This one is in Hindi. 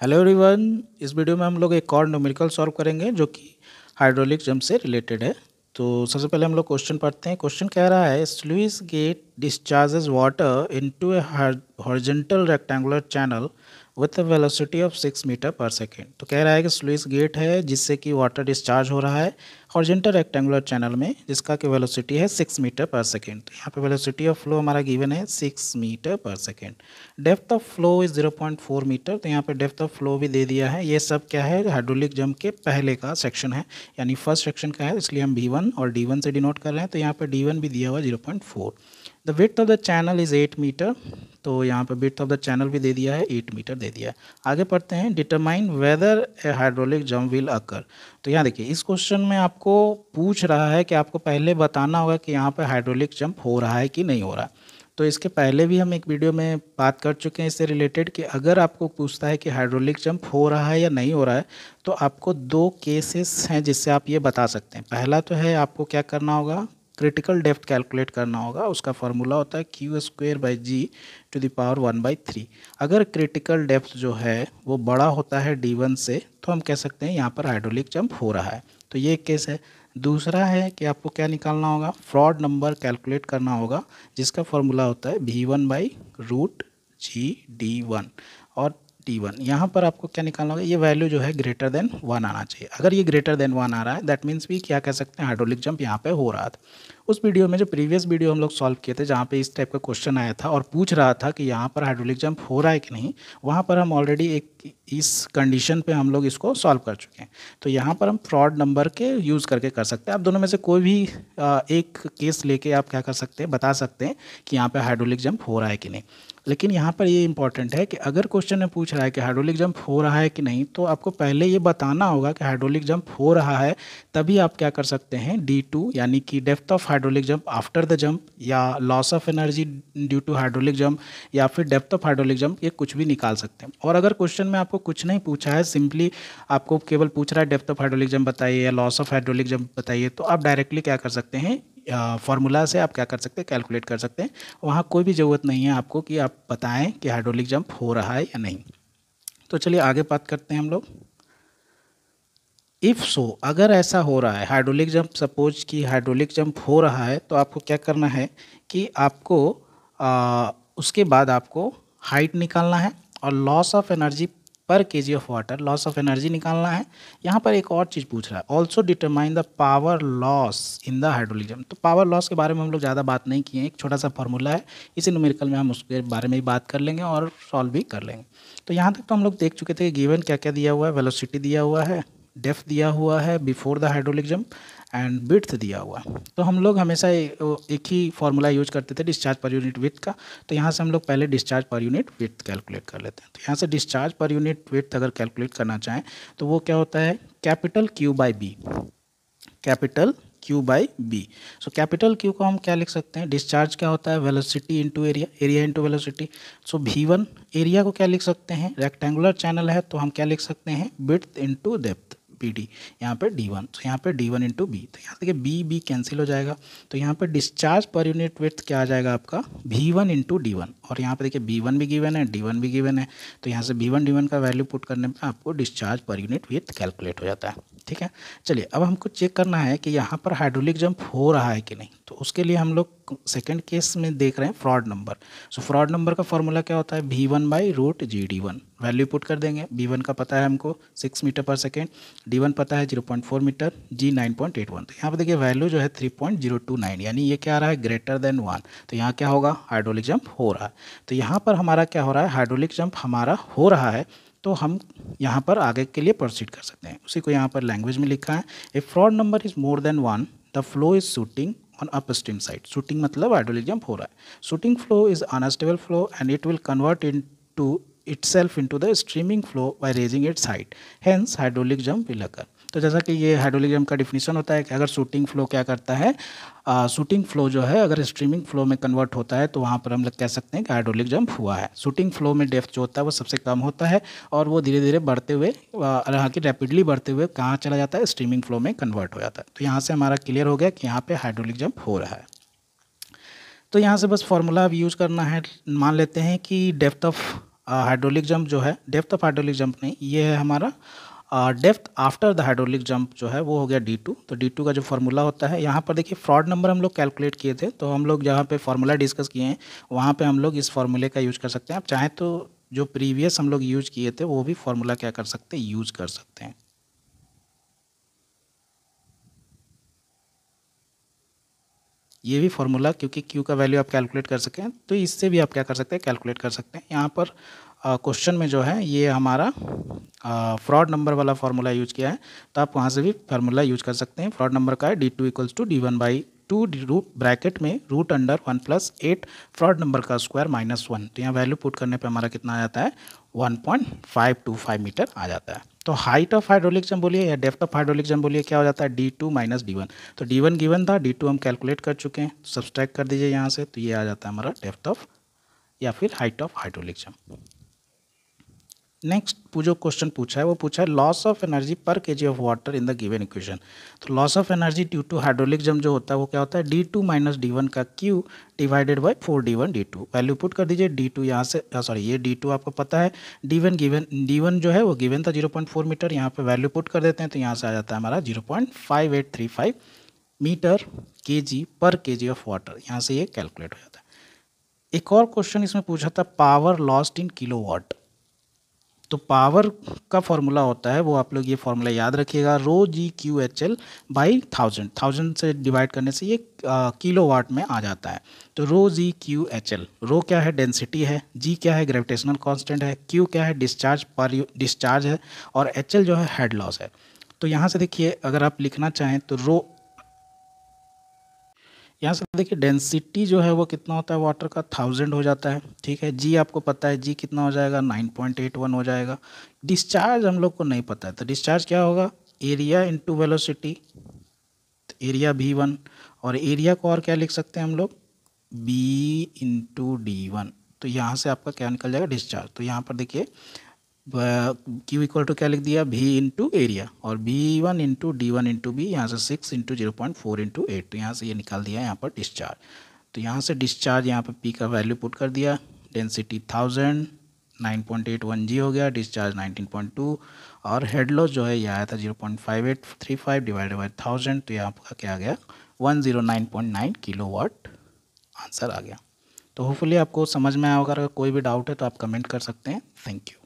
हेलो एवरीवन इस वीडियो में हम लोग एक और न्यूमेरिकल सॉल्व करेंगे जो कि हाइड्रोलिक जम से रिलेटेड है तो सबसे पहले हम लोग क्वेश्चन पढ़ते हैं क्वेश्चन कह रहा है sluice gate discharges water into a horizontal rectangular channel with a velocity of six metre per second तो कह रहा है कि स्लुइस गेट है जिससे कि वाटर डिस्चार्ज हो रहा है और जिंटर रेक्टेंगुलर चैनल में जिसका कि वेलोसिटी है सिक्स मीटर पर सेकेंड तो यहाँ पे वेलोसिटी ऑफ फ्लो हमारा गिवन है six metre per second depth of flow is zero point four metre तो यहाँ पे डेप्थ ऑफ फ्लो भी दे दिया है ये सब क्या है हाइड्रोलिक जम के पहले का सेक्शन है यानी फर्स्ट सेक्शन का है इसलिए हम बी वन और डी वन से डिनोट कर रहे हैं तो यहाँ पर डी वन भी दिया हुआ zero point four the width of the channel is eight metre तो यहाँ पर विथ ऑफ द चैनल भी दे दिया है एट मीटर दे दिया है आगे पढ़ते हैं determine whether a hydraulic jump will occur तो यहाँ देखिए इस क्वेश्चन में आपको पूछ रहा है कि आपको पहले बताना होगा कि यहाँ पर हाइड्रोलिक जम्प हो रहा है कि नहीं हो रहा तो इसके पहले भी हम एक वीडियो में बात कर चुके हैं इससे रिलेटेड कि अगर आपको पूछता है कि हाइड्रोलिक जंप हो रहा है या नहीं हो रहा है तो आपको दो केसेस हैं जिससे आप ये बता सकते हैं पहला तो है आपको क्या करना होगा क्रिटिकल डेप्थ कैलकुलेट करना होगा उसका फार्मूला होता है Q square by G to the power one by three अगर क्रिटिकल डेप्थ जो है वो बड़ा होता है डी वन से तो हम कह सकते हैं यहाँ पर हाइड्रोलिक जंप हो रहा है तो ये एक केस है दूसरा है कि आपको क्या निकालना होगा फ्रॉड नंबर कैलकुलेट करना होगा जिसका फॉर्मूला होता है V one by root G D one और टी वन यहाँ पर आपको क्या निकालना होगा ये वैल्यू जो है ग्रेटर देन वन आना चाहिए अगर ये ग्रेटर देन वन आ रहा है दैट मीन्स भी क्या कह सकते हैं हाइड्रोलिक जंप यहाँ पे हो रहा था उस वीडियो में जो प्रीवियस वीडियो हम लोग सॉल्व किए थे जहाँ पे इस टाइप का क्वेश्चन आया था और पूछ रहा था कि यहाँ पर हाइड्रोलिक जंप हो रहा है कि नहीं वहाँ पर हम ऑलरेडी एक इस कंडीशन पे हम लोग इसको सॉल्व कर चुके हैं तो यहाँ पर हम फ्रॉड नंबर के यूज़ करके कर सकते हैं आप दोनों में से कोई भी एक केस लेके आप क्या कर सकते हैं बता सकते हैं कि यहाँ पर हाइड्रोलिक जंप हो रहा है कि नहीं लेकिन यहाँ पर ये इंपॉर्टेंट है कि अगर क्वेश्चन में पूछ रहा है कि हाइड्रोलिक जंप हो रहा है कि नहीं तो आपको पहले ये बताना होगा कि हाइड्रोलिक जंप हो रहा है तभी आप क्या कर सकते हैं डी टू यानी कि depth of hydraulic jump after the jump या loss of energy due to hydraulic jump या फिर डेप्थ ऑफ हाइड्रोलिक जंप ये कुछ भी निकाल सकते हैं और अगर क्वेश्चन में आपको कुछ नहीं पूछा है सिंपली आपको केवल पूछ रहा है डेप्थ ऑफ हाइड्रोलिक जंप बताइए या लॉस ऑफ हाइड्रोलिक जंप बताइए तो आप डायरेक्टली क्या कर सकते हैं फॉर्मूला से आप क्या कर सकते हैं कैलकुलेट कर सकते हैं वहाँ कोई भी ज़रूरत नहीं है आपको कि आप बताएं कि हाइड्रोलिक जंप हो रहा है या नहीं तो चलिए आगे बात करते हैं हम लोग इफ़ सो अगर ऐसा हो रहा है हाइड्रोलिक जंप सपोज कि हाइड्रोलिक जंप हो रहा है तो आपको क्या करना है कि आपको आ, उसके बाद आपको हाइट निकालना है और loss of energy per K G of water loss of energy निकालना है यहाँ पर एक और चीज़ पूछ रहा है also determine the power loss in the hydraulic jump तो पावर लॉस के बारे में हम लोग ज़्यादा बात नहीं किए हैं एक छोटा सा फॉर्मूला है इसी न्यूमेरिकल में हम उसके बारे में भी बात कर लेंगे और सॉल्व भी कर लेंगे तो यहाँ तक तो हम लोग देख चुके थे गिवन क्या क्या दिया हुआ है वेलोसिटी दिया हुआ है डेफ दिया हुआ है before the hydraulic jump and width दिया हुआ तो हम लोग हमेशा एक ही फार्मूला यूज करते थे डिस्चार्ज पर यूनिट विथ का तो यहाँ से हम लोग पहले discharge per unit width calculate कर लेते हैं तो यहाँ से डिस्चार्ज पर यूनिट विथ अगर कैलकुलेट करना चाहें तो वो क्या होता है capital Q by B capital Q by B so capital Q को हम क्या लिख सकते हैं डिस्चार्ज क्या होता है velocity into area area into velocity so V one area को क्या लिख सकते हैं रेक्टेंगुलर चैनल है तो हम क्या लिख सकते हैं breadth into depth B D यहाँ पर डी वन तो यहाँ पर डी वन इंटू बी तो यहाँ देखिए बी बी कैंसिल हो जाएगा तो यहाँ पर डिस्चार्ज पर यूनिट विथ क्या आ जाएगा आपका V one into D one और यहाँ पर देखिए बी वन भी गिवन है डी वन भी गिवन है तो यहाँ से बी वन डी वन का वैल्यू पुट करने में आपको discharge per unit width calculate हो जाता है ठीक है चलिए अब हमको चेक करना है कि यहाँ पर हाइड्रोलिक जंप हो रहा है कि नहीं तो उसके लिए हम लोग सेकेंड केस में देख रहे हैं Froude number so Froude number का फॉर्मूला क्या होता है V one by root G D one value put कर देंगे बी वन का पता है हमको six metre per second D one पता है zero point four metre G nine point eight one तो यहाँ पर देखिए वैल्यू जो है three point zero two nine यानी ये क्या आ रहा है ग्रेटर देन वन तो यहाँ क्या होगा हाइड्रोलिक जंप हो रहा है तो यहाँ पर हमारा क्या हो रहा है हाइड्रोलिक जंप हमारा हो रहा है तो हम यहाँ पर आगे के लिए प्रोसीड कर सकते हैं उसी को यहाँ पर लैंग्वेज में लिखा है a Froude number is more than one the flow is shooting on upstream side. Shooting मतलब आइडोलिक जंप हो रहा है shooting flow is unstable flow and it will convert into itself into the streaming flow by raising its height. Hence, hydraulic jump will occur. तो जैसा कि ये हाइड्रोलिज्म का डिफिनीसन होता है कि अगर शूटिंग फ्लो क्या करता है शूटिंग फ्लो जो है अगर स्ट्रीमिंग फ्लो में कन्वर्ट होता है तो वहाँ पर हम लोग कह सकते हैं कि हाइड्रोलिक जंप हुआ है शूटिंग फ्लो में डेप्थ जो होता है वो सबसे कम होता है और वो धीरे धीरे बढ़ते हुए यहाँ की रैपिडली बढ़ते हुए कहाँ चला जाता है स्ट्रीमिंग फ्लो में कन्वर्ट हो जाता है तो यहाँ से हमारा क्लियर हो गया कि यहाँ पर हाइड्रोलिक जंप हो रहा है तो यहाँ से बस फॉर्मूला अब यूज़ करना है मान लेते हैं कि डेप्थ ऑफ हाइड्रोलिक जंप जो है डेफ्थ ऑफ हाइड्रोलिक जंप नहीं ये है हमारा depth after the hydraulic jump जो है वो हो गया डी टू तो डी टू का जो फॉर्मूला होता है यहाँ पर देखिए फ्रॉड नंबर हम लोग कैलकुलेट किए थे तो हम लोग जहाँ पे फार्मूला डिस्कस किए हैं वहाँ पे हम लोग इस फार्मूले का यूज कर सकते हैं आप चाहें तो जो प्रीवियस हम लोग यूज किए थे वो भी फार्मूला क्या कर सकते हैं यूज कर सकते हैं ये भी फॉर्मूला क्योंकि क्यू का वैल्यू आप कैलकुलेट कर सकें तो इससे भी आप क्या कर सकते हैं कैलकुलेट कर सकते हैं यहाँ पर क्वेश्चन में जो है ये हमारा फ्रॉड नंबर वाला फार्मूला यूज किया है तो आप वहाँ से भी फार्मूला यूज कर सकते हैं फ्रॉड नंबर का है D two equals to D one by two root bracket में root under one plus eight Froude number का स्क्वायर माइनस वन तो यहाँ वैल्यू पुट करने पे हमारा कितना आ जाता है one point five two five metre आ जाता है तो हाइट ऑफ हाइड्रोलिक जम बोलिए या डेफ्ट ऑफ हाइड्रोलिक जम बोलिए क्या हो जाता है D two minus D one तो डी वन गिवन था डी टू हम कैलकुलेट कर चुके हैं सब्सट्रैक्ट कर दीजिए यहाँ से तो ये आ जाता है हमारा डेफ्ट ऑफ या फिर height of hydraulic jump next जो क्वेश्चन पूछा है वो पूछा है loss of energy per K G of water in the given equation तो loss of energy due to hydraulic jump जो होता है वो क्या होता है D two minus D one का Q divided by four D one D two value put कर दीजिए डी टू यहाँ से सॉरी ये डी टू आपको पता है D one given D one जो है वो गिवन था जीरो पॉइंट फोर मीटर यहाँ पर वैल्यू पुट कर देते हैं तो यहाँ से आ जाता है हमारा zero point five eight three five metre K G पर के जी ऑफ वाटर यहाँ से ये कैलकुलेट हो जाता है एक और क्वेश्चन इसमें पूछा था power lost in kilowatt तो पावर का फॉर्मूला होता है वो आप लोग ये फॉर्मूला याद रखिएगा rho G Q H L by thousand thousand से डिवाइड करने से ये किलो वाट में आ जाता है तो rho G Q H L rho क्या है डेंसिटी है जी क्या है ग्रेविटेशनल कांस्टेंट है क्यू क्या है डिस्चार्ज पर डिस्चार्ज है और एच एल जो है हेड लॉस है तो यहाँ से देखिए अगर आप लिखना चाहें तो रो यहाँ से देखिए डेंसिटी जो है वो कितना होता है वाटर का थाउजेंड हो जाता है ठीक है जी आपको पता है जी कितना हो जाएगा नाइन पॉइंट एट वन हो जाएगा डिस्चार्ज हम लोग को नहीं पता है तो डिस्चार्ज क्या होगा area into velocity area B one और एरिया को और क्या लिख सकते हैं हम लोग बी इंटू डी वन तो यहाँ से आपका क्या निकल जाएगा डिस्चार्ज तो यहाँ पर देखिए क्यू इक्वल टू क्या लिख दिया भी इंटू एरिया और B one into D one into B यहाँ से six into zero point four into eight तो यहाँ से ये निकाल दिया यहाँ पर डिस्चार्ज तो यहाँ से डिस्चार्ज यहाँ पर पी का वैल्यू पुट कर दिया density thousand nine point eight one G हो गया डिस्चार्ज नाइनटीन पॉइंट टू और हेड लॉस जो है यह आया था zero point five eight three five divided by thousand तो यहाँ आपका क्या आ गया one zero nine point nine kilowatt answer आ गया तो होपफुली आपको समझ में आया होगा अगर कोई भी डाउट है तो आप कमेंट कर सकते हैं थैंक यू